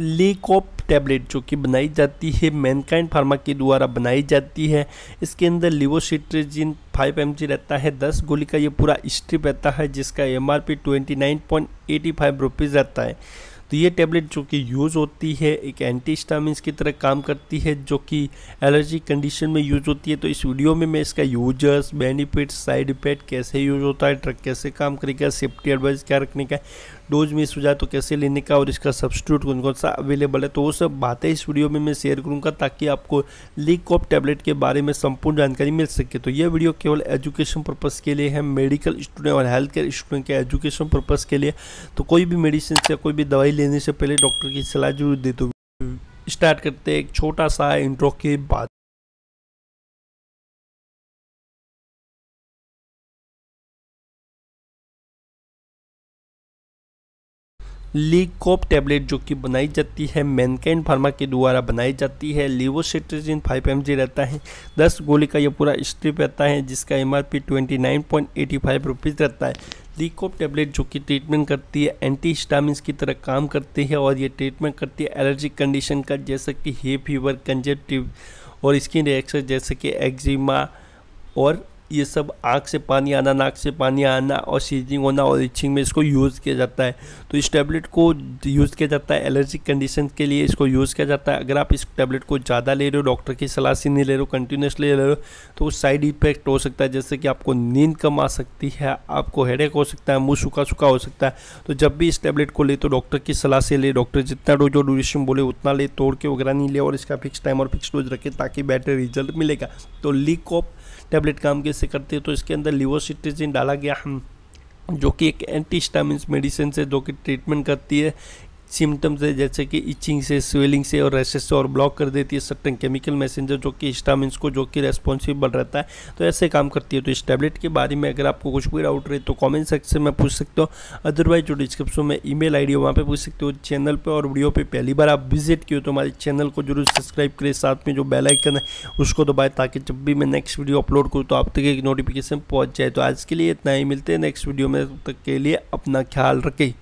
लेकॉप tablet जो कि बनाई जाती है मैनकाइंड फार्मा के द्वारा बनाई जाती है इसके अंदर लिवोसिट्रेजिन 5 एम रहता है 10 गोली का ये पूरा स्ट्रिप रहता है जिसका M R P twenty nine point eighty five rupees रहता है तो ये टैबलेट जो कि यूज़ होती है एक एंटी स्टामिन्स की तरह काम करती है जो कि एलर्जी कंडीशन में यूज़ होती है तो इस वीडियो में मैं इसका यूजर्स बेनिफिट्स साइड इफेक्ट कैसे यूज़ होता है ट्रक कैसे काम करेगा सेफ्टी एडवाइस क्या रखने का डोज मिस हो जाए तो कैसे लेने का और इसका सब्सिट्यूट कौन कौन सा अवेलेबल है तो वो सब बातें इस वीडियो में मैं शेयर करूँगा ताकि आपको लीक ऑफ टैबलेट के बारे में संपूर्ण जानकारी मिल सके तो यह वीडियो केवल एजुकेशन पर्पज़ के लिए है मेडिकल स्टूडेंट और हेल्थ केयर स्टूडेंट के एजुकेशन पर्पज़ के लिए तो कोई भी मेडिसिन या कोई भी दवाई लेने से पहले डॉक्टर की सलाह जरूर दे तो स्टार्ट करते हैं एक छोटा सा इंट्रो के बाद लीकोप टैबलेट जो कि बनाई जाती है मैनकैंड फार्मा के द्वारा बनाई जाती है लिवोसिट्रिजिन 5 एम रहता है 10 गोली का यह पूरा स्ट्रिप रहता है जिसका M R P twenty nine point eighty five rupees रहता है लीकोप टैबलेट जो कि ट्रीटमेंट करती है एंटी स्टामिन की तरह काम करती है और ये ट्रीटमेंट करती है एलर्जिक कंडीशन का जैसे कि हे फीवर कंजेक्टिव और स्किन रिएक्शन जैसे कि एक्जिमा और ये सब आँख से पानी आना नाक से पानी आना और सीजिंग होना और इचिंग में इसको यूज़ किया जाता है तो इस टैबलेट को यूज़ किया जाता है एलर्जिक कंडीशन के लिए इसको यूज़ किया जाता है अगर आप इस टैबलेट को ज़्यादा ले रहे हो डॉक्टर की सलाह से नहीं ले रहे हो कंटिन्यूसली ले रहे हो तो साइड इफेक्ट हो सकता है जैसे कि आपको नींद कम आ सकती है आपको हेड हो सकता है मुँह सूखा सूखा हो सकता है तो जब भी इस टैबलेट को ले तो डॉक्टर की सलाह से ले डॉक्टर जितना डोज और ड्यूरेशन बोले उतना ले तोड़ के वगैरह नहीं ले और इसका फिक्स टाइम और फिक्स डोज रखे ताकि बेटर रिजल्ट मिलेगा तो लीक ऑफ टैबलेट काम के कैसे करती है तो इसके अंदर लिवोसिट्रिजिन डाला गया हम जो कि एक एंटी स्टामिन मेडिसिन से जो कि ट्रीटमेंट करती है सिम्टम्स है जैसे कि इचिंग से स्वेलिंग से और रेसेस से और ब्लॉक कर देती है सर्टन केमिकल मैसेंजर जो कि स्टामिन को जो कि रेस्पॉन्सिबल रहता है तो ऐसे काम करती है तो इस टैबलेट के बारे में अगर आपको कुछ भी डाउट रहे तो कॉमेंट सेक्शन में पूछ सकते हो अदरवाइज जो डिस्क्रिप्शन में ई मेल आई डी वहाँ पर पूछ सकते हो चैनल पर और वीडियो पर पहली बार आप विजिट किए तो हमारे चैनल को जरूर सब्सक्राइब करें साथ में जो बेलाइकन है उसको दबाए ताकि जब भी मैं नेक्स्ट वीडियो अपलोड करूँ तो आप तक एक नोटिफिकेशन पहुँच जाए तो आज के लिए इतना ही मिलते हैं नेक्स्ट वीडियो में तब तक के लिए अपना ख्याल रखें